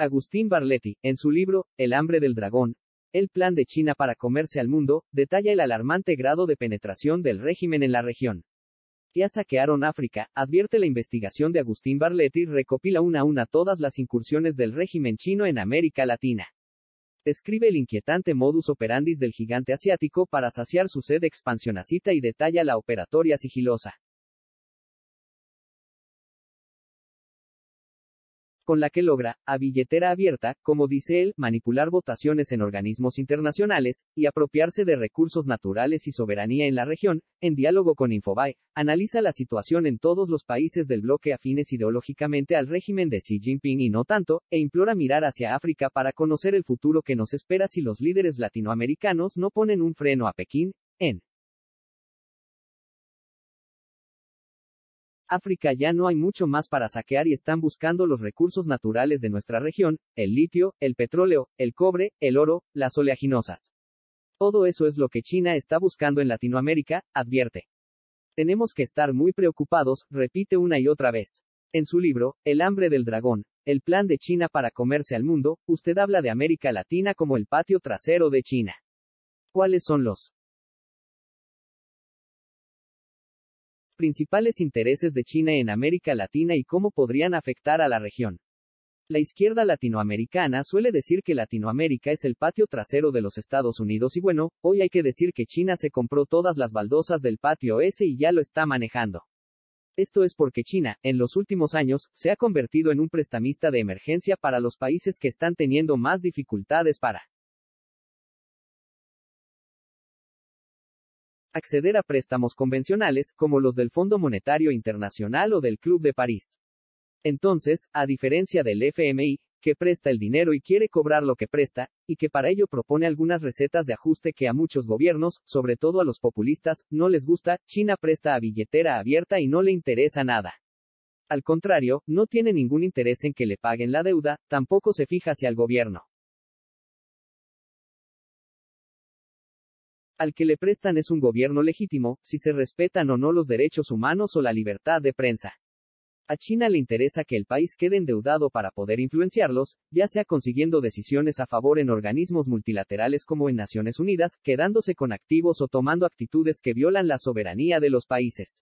Agustín Barletti, en su libro, El hambre del dragón, el plan de China para comerse al mundo, detalla el alarmante grado de penetración del régimen en la región. Ya saquearon África, advierte la investigación de Agustín Barletti, recopila una a una todas las incursiones del régimen chino en América Latina. Describe el inquietante modus operandis del gigante asiático para saciar su sed expansionacita y detalla la operatoria sigilosa. con la que logra, a billetera abierta, como dice él, manipular votaciones en organismos internacionales, y apropiarse de recursos naturales y soberanía en la región, en diálogo con Infobae, analiza la situación en todos los países del bloque afines ideológicamente al régimen de Xi Jinping y no tanto, e implora mirar hacia África para conocer el futuro que nos espera si los líderes latinoamericanos no ponen un freno a Pekín, en África ya no hay mucho más para saquear y están buscando los recursos naturales de nuestra región, el litio, el petróleo, el cobre, el oro, las oleaginosas. Todo eso es lo que China está buscando en Latinoamérica, advierte. Tenemos que estar muy preocupados, repite una y otra vez. En su libro, El hambre del dragón, el plan de China para comerse al mundo, usted habla de América Latina como el patio trasero de China. ¿Cuáles son los principales intereses de China en América Latina y cómo podrían afectar a la región. La izquierda latinoamericana suele decir que Latinoamérica es el patio trasero de los Estados Unidos y bueno, hoy hay que decir que China se compró todas las baldosas del patio ese y ya lo está manejando. Esto es porque China, en los últimos años, se ha convertido en un prestamista de emergencia para los países que están teniendo más dificultades para acceder a préstamos convencionales, como los del Fondo Monetario Internacional o del Club de París. Entonces, a diferencia del FMI, que presta el dinero y quiere cobrar lo que presta, y que para ello propone algunas recetas de ajuste que a muchos gobiernos, sobre todo a los populistas, no les gusta, China presta a billetera abierta y no le interesa nada. Al contrario, no tiene ningún interés en que le paguen la deuda, tampoco se fija hacia el gobierno. al que le prestan es un gobierno legítimo, si se respetan o no los derechos humanos o la libertad de prensa. A China le interesa que el país quede endeudado para poder influenciarlos, ya sea consiguiendo decisiones a favor en organismos multilaterales como en Naciones Unidas, quedándose con activos o tomando actitudes que violan la soberanía de los países.